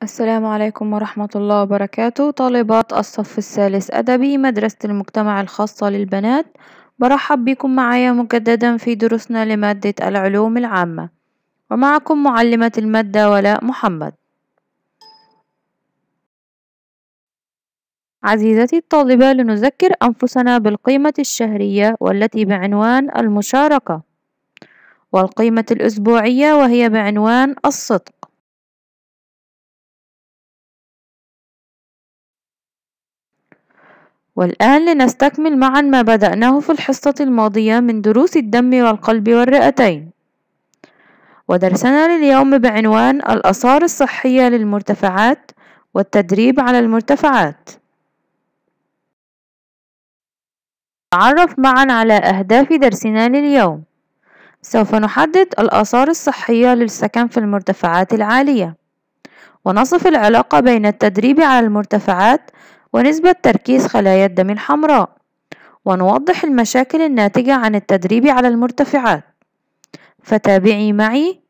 السلام عليكم ورحمة الله وبركاته طالبات الصف الثالث أدبي مدرسة المجتمع الخاصة للبنات برحب بكم معايا مجددا في دروسنا لمادة العلوم العامة ومعكم معلمة المادة ولاء محمد عزيزتي الطالبة لنذكر أنفسنا بالقيمة الشهرية والتي بعنوان المشاركة والقيمة الأسبوعية وهي بعنوان الصدق والآن لنستكمل معا ما بدأناه في الحصة الماضية من دروس الدم والقلب والرئتين ودرسنا لليوم بعنوان الآثار الصحية للمرتفعات والتدريب على المرتفعات نتعرف معا على أهداف درسنا لليوم سوف نحدد الآثار الصحية للسكن في المرتفعات العالية ونصف العلاقة بين التدريب على المرتفعات ونسبة تركيز خلايا الدم الحمراء ونوضح المشاكل الناتجة عن التدريب على المرتفعات فتابعي معي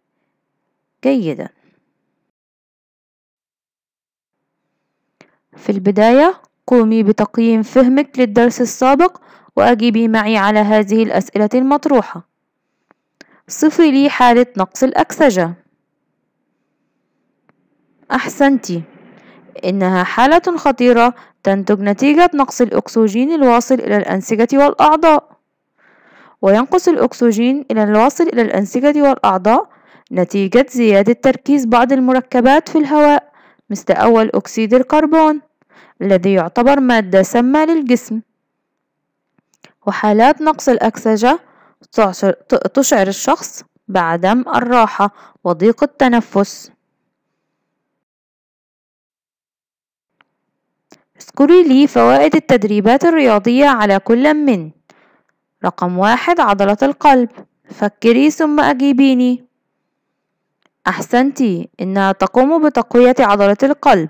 جيدا في البداية قومي بتقييم فهمك للدرس السابق وأجيبي معي على هذه الأسئلة المطروحة صفي لي حالة نقص الأكسجة أحسنتي إنها حالة خطيرة تنتج نتيجة نقص الأكسجين الواصل إلى الأنسجة والأعضاء وينقص الأكسجين إلى الواصل إلى الأنسجة والأعضاء نتيجة زيادة تركيز بعض المركبات في الهواء مثل أول أكسيد الكربون الذي يعتبر مادة سامة للجسم وحالات نقص الأكسجة تشعر الشخص بعدم الراحة وضيق التنفس اذكري لي فوائد التدريبات الرياضية على كل من رقم واحد عضلة القلب فكري ثم أجيبيني أحسنتي إنها تقوم بتقوية عضلة القلب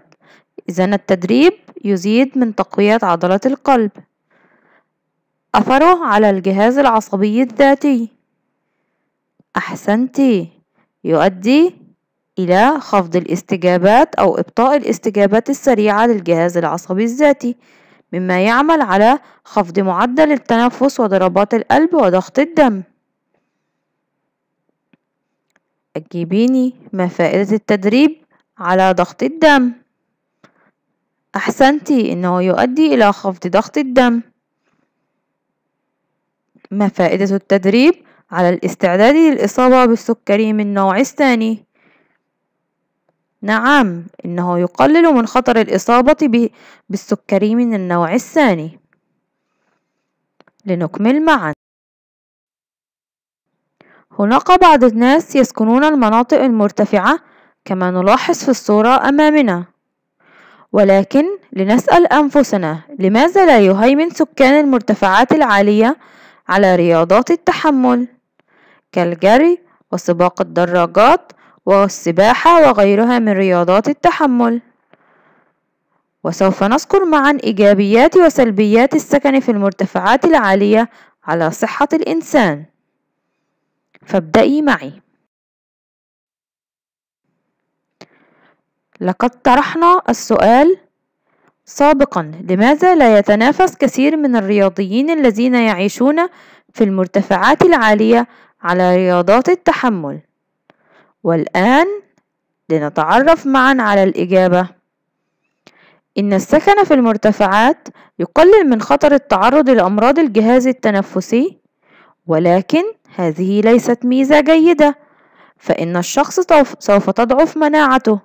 إذا التدريب يزيد من تقوية عضلة القلب أثره على الجهاز العصبي الذاتي أحسنتي يؤدي إلى خفض الاستجابات أو إبطاء الاستجابات السريعة للجهاز العصبي الذاتي مما يعمل على خفض معدل التنفس وضربات القلب وضغط الدم أجيبيني ما فائدة التدريب على ضغط الدم أحسنتي إنه يؤدي إلى خفض ضغط الدم ما فائدة التدريب على الاستعداد للإصابة بالسكري من نوع الثاني نعم إنه يقلل من خطر الإصابة بالسكري من النوع الثاني لنكمل معا هناك بعض الناس يسكنون المناطق المرتفعة كما نلاحظ في الصورة أمامنا ولكن لنسأل أنفسنا لماذا لا يهيمن سكان المرتفعات العالية على رياضات التحمل كالجري وسباق الدراجات والسباحة وغيرها من رياضات التحمل وسوف نذكر معا إيجابيات وسلبيات السكن في المرتفعات العالية على صحة الإنسان فابدأي معي لقد طرحنا السؤال سابقا لماذا لا يتنافس كثير من الرياضيين الذين يعيشون في المرتفعات العالية على رياضات التحمل والآن لنتعرف معا على الإجابة إن السكن في المرتفعات يقلل من خطر التعرض لأمراض الجهاز التنفسي ولكن هذه ليست ميزة جيدة فإن الشخص سوف تضعف مناعته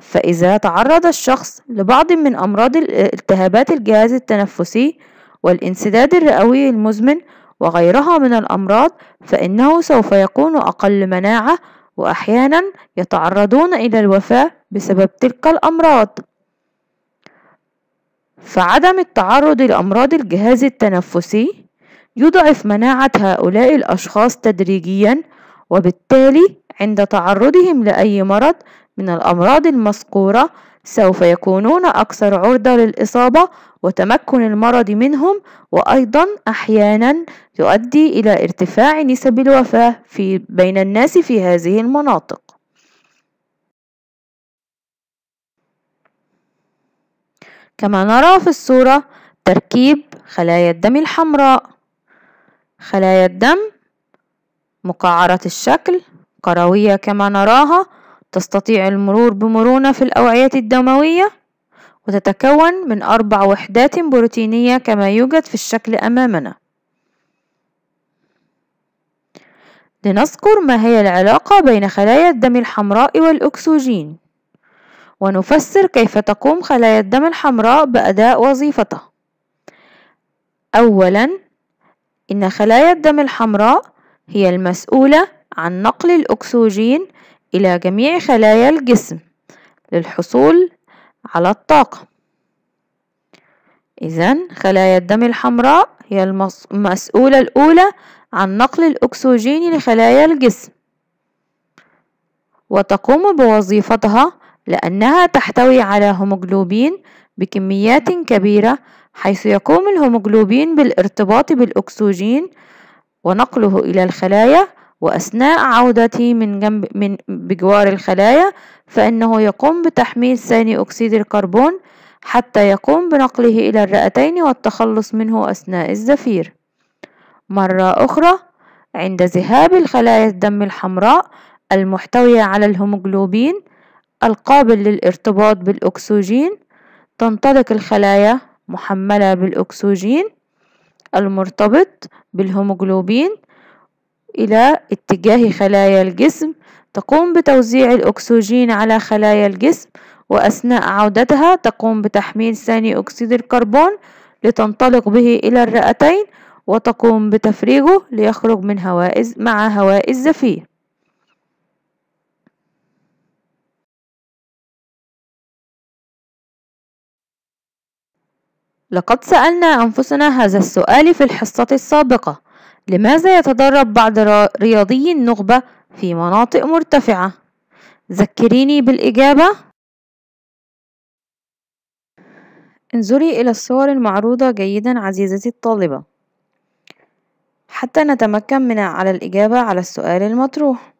فإذا تعرض الشخص لبعض من أمراض التهابات الجهاز التنفسي والانسداد الرئوي المزمن وغيرها من الأمراض فإنه سوف يكون أقل مناعة وأحيانا يتعرضون إلى الوفاة بسبب تلك الأمراض فعدم التعرض لأمراض الجهاز التنفسي يضعف مناعة هؤلاء الأشخاص تدريجيا وبالتالي عند تعرضهم لأي مرض من الأمراض المذكورة سوف يكونون أكثر عرضة للإصابة وتمكن المرض منهم وأيضا أحيانا يؤدي إلى ارتفاع نسب الوفاة في بين الناس في هذه المناطق كما نرى في الصورة تركيب خلايا الدم الحمراء خلايا الدم مقعرة الشكل كروية كما نراها تستطيع المرور بمرونة في الأوعية الدموية وتتكون من أربع وحدات بروتينية كما يوجد في الشكل أمامنا لنذكر ما هي العلاقة بين خلايا الدم الحمراء والأكسجين ونفسر كيف تقوم خلايا الدم الحمراء بأداء وظيفتها أولا إن خلايا الدم الحمراء هي المسؤولة عن نقل الأكسجين إلى جميع خلايا الجسم للحصول على الطاقة إذا خلايا الدم الحمراء هي المسؤولة الأولى عن نقل الأكسجين لخلايا الجسم وتقوم بوظيفتها لأنها تحتوي على هيموجلوبين بكميات كبيرة حيث يقوم الهيموجلوبين بالارتباط بالأكسجين ونقله إلى الخلايا وأثناء عودته من جنب من بجوار الخلايا فإنه يقوم بتحميل ثاني أكسيد الكربون حتى يقوم بنقله إلى الرئتين والتخلص منه أثناء الزفير مرة أخرى عند ذهاب الخلايا الدم الحمراء المحتوية على الهيموجلوبين القابل للارتباط بالأكسجين تنطلق الخلايا محملة بالأكسجين المرتبط بالهيموجلوبين إلى اتجاه خلايا الجسم تقوم بتوزيع الأكسجين على خلايا الجسم وأثناء عودتها تقوم بتحميل ثاني أكسيد الكربون لتنطلق به إلى الرئتين وتقوم بتفريغه ليخرج من هواء مع هواء الزفير لقد سألنا أنفسنا هذا السؤال في الحصة السابقة لماذا يتدرب بعض رياضي النخبة في مناطق مرتفعة؟ ذكريني بالإجابة انظري إلى الصور المعروضة جيدا عزيزتي الطالبة حتى نتمكن من على الإجابة على السؤال المطروح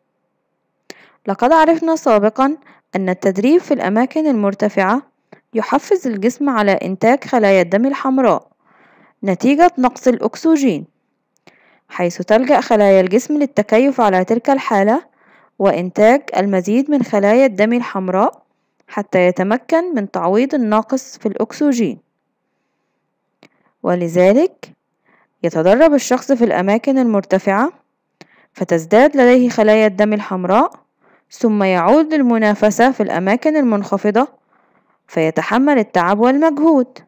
لقد عرفنا سابقا أن التدريب في الأماكن المرتفعة يحفز الجسم على إنتاج خلايا الدم الحمراء نتيجة نقص الأكسجين حيث تلجأ خلايا الجسم للتكيف على تلك الحالة وإنتاج المزيد من خلايا الدم الحمراء حتى يتمكن من تعويض الناقص في الأكسجين ولذلك يتدرب الشخص في الأماكن المرتفعة فتزداد لديه خلايا الدم الحمراء ثم يعود للمنافسة في الأماكن المنخفضة فيتحمل التعب والمجهود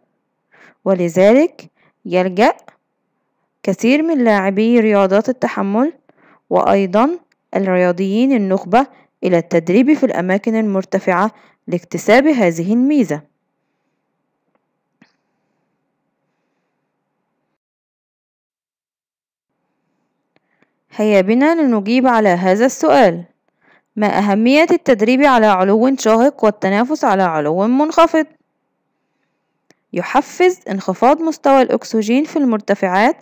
ولذلك يلجأ كثير من لاعبي رياضات التحمل وأيضًا الرياضيين النخبة إلى التدريب في الأماكن المرتفعة لاكتساب هذه الميزة هيا بنا لنجيب على هذا السؤال ما أهمية التدريب على علو شاهق والتنافس على علو منخفض؟ يحفز انخفاض مستوى الأكسجين في المرتفعات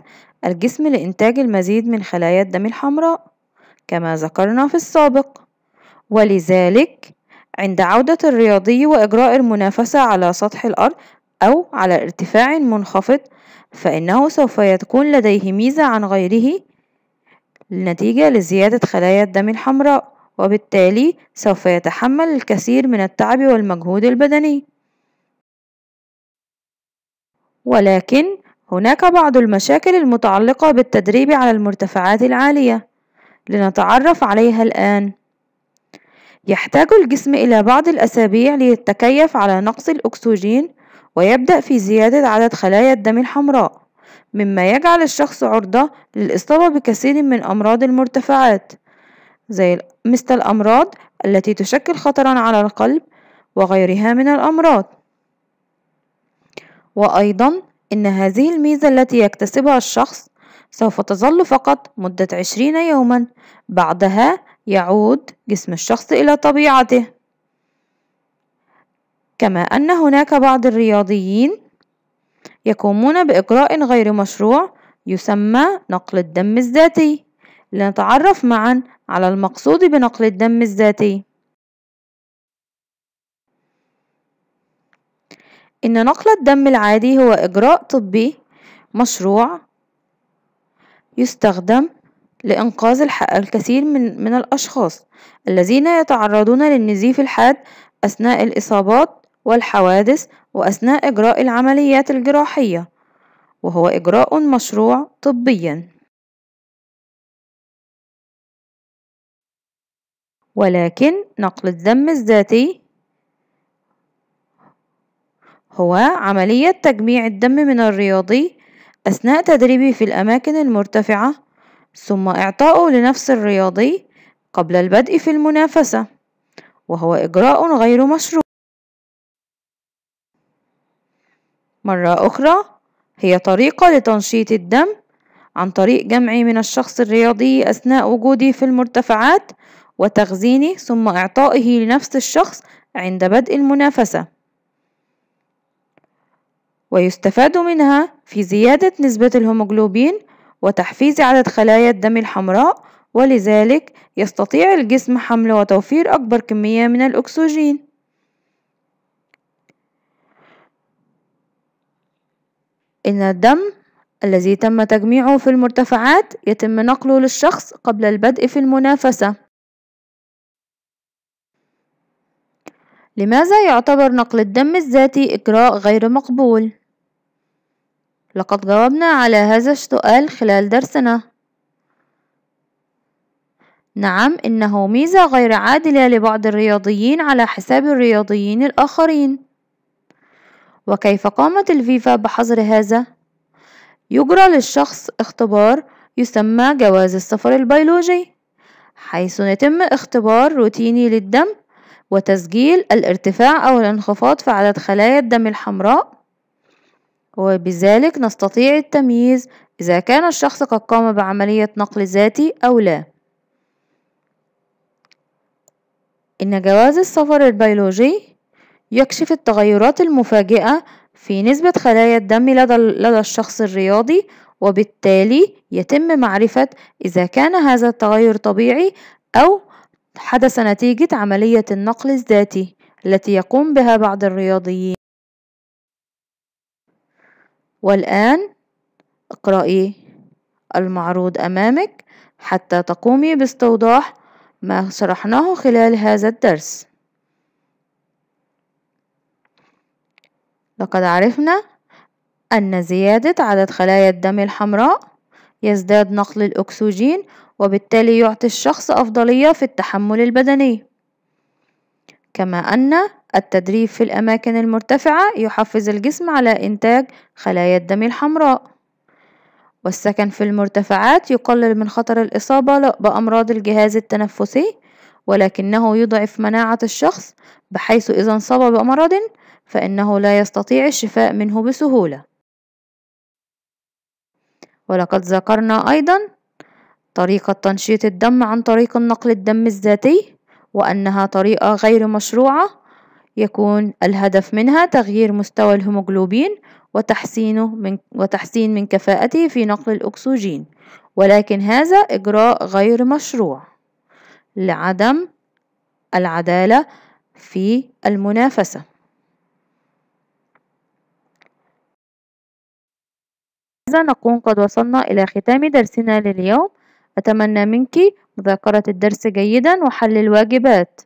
الجسم لإنتاج المزيد من خلايا الدم الحمراء كما ذكرنا في السابق ولذلك عند عودة الرياضي وإجراء المنافسة على سطح الأرض أو على ارتفاع منخفض فإنه سوف يكون لديه ميزة عن غيره نتيجة لزيادة خلايا الدم الحمراء وبالتالي سوف يتحمل الكثير من التعب والمجهود البدني ولكن هناك بعض المشاكل المتعلقة بالتدريب على المرتفعات العالية لنتعرف عليها الآن يحتاج الجسم إلى بعض الأسابيع ليتكيف على نقص الأكسجين ويبدأ في زيادة عدد خلايا الدم الحمراء مما يجعل الشخص عرضة للإصابة بكثير من أمراض المرتفعات زي مثل الأمراض التي تشكل خطرا على القلب وغيرها من الأمراض وأيضا إن هذه الميزة التي يكتسبها الشخص سوف تظل فقط مدة عشرين يوما بعدها يعود جسم الشخص إلى طبيعته كما أن هناك بعض الرياضيين يقومون بإجراء غير مشروع يسمى نقل الدم الذاتي لنتعرف معا على المقصود بنقل الدم الذاتي إن نقل الدم العادي هو إجراء طبي مشروع يستخدم لإنقاذ الكثير من, من الأشخاص الذين يتعرضون للنزيف الحاد أثناء الإصابات والحوادث وأثناء إجراء العمليات الجراحية وهو إجراء مشروع طبيا ولكن نقل الدم الذاتي هو عملية تجميع الدم من الرياضي أثناء تدريبه في الأماكن المرتفعة ثم إعطاؤه لنفس الرياضي قبل البدء في المنافسة وهو إجراء غير مشروع مرة أخرى هي طريقة لتنشيط الدم عن طريق جمعي من الشخص الرياضي أثناء وجوده في المرتفعات وتخزينه ثم إعطائه لنفس الشخص عند بدء المنافسة ويستفاد منها في زيادة نسبة الهيموجلوبين وتحفيز عدد خلايا الدم الحمراء ولذلك يستطيع الجسم حمل وتوفير أكبر كمية من الأكسجين إن الدم الذي تم تجميعه في المرتفعات يتم نقله للشخص قبل البدء في المنافسة لماذا يعتبر نقل الدم الذاتي إجراء غير مقبول؟ لقد جاوبنا على هذا السؤال خلال درسنا نعم إنه ميزة غير عادلة لبعض الرياضيين على حساب الرياضيين الآخرين وكيف قامت الفيفا بحظر هذا؟ يجرى للشخص اختبار يسمى جواز السفر البيولوجي حيث يتم اختبار روتيني للدم وتسجيل الارتفاع أو الانخفاض في عدد خلايا الدم الحمراء وبذلك نستطيع التمييز إذا كان الشخص قد قام بعملية نقل ذاتي أو لا إن جواز السفر البيولوجي يكشف التغيرات المفاجئة في نسبة خلايا الدم لدى, الشخص الرياضي وبالتالي يتم معرفة إذا كان هذا التغير طبيعي أو حدث نتيجة عملية النقل الذاتي التي يقوم بها بعض الرياضيين والآن اقرأي المعروض أمامك حتى تقومي باستوضاح ما شرحناه خلال هذا الدرس لقد عرفنا أن زيادة عدد خلايا الدم الحمراء يزداد نقل الأكسجين وبالتالي يعطي الشخص أفضلية في التحمل البدني كما أن التدريب في الأماكن المرتفعة يحفز الجسم على إنتاج خلايا الدم الحمراء والسكن في المرتفعات يقلل من خطر الإصابة بأمراض الجهاز التنفسي ولكنه يضعف مناعة الشخص بحيث إذا انصاب بمرض فإنه لا يستطيع الشفاء منه بسهولة ولقد ذكرنا أيضا طريقة تنشيط الدم عن طريق النقل الدم الذاتي وأنها طريقة غير مشروعة يكون الهدف منها تغيير مستوى الهيموجلوبين وتحسينه من وتحسين من كفاءته في نقل الأكسجين ولكن هذا إجراء غير مشروع لعدم العدالة في المنافسة إذا نكون قد وصلنا إلى ختام درسنا لليوم أتمنى منك مذاكرة الدرس جيدا وحل الواجبات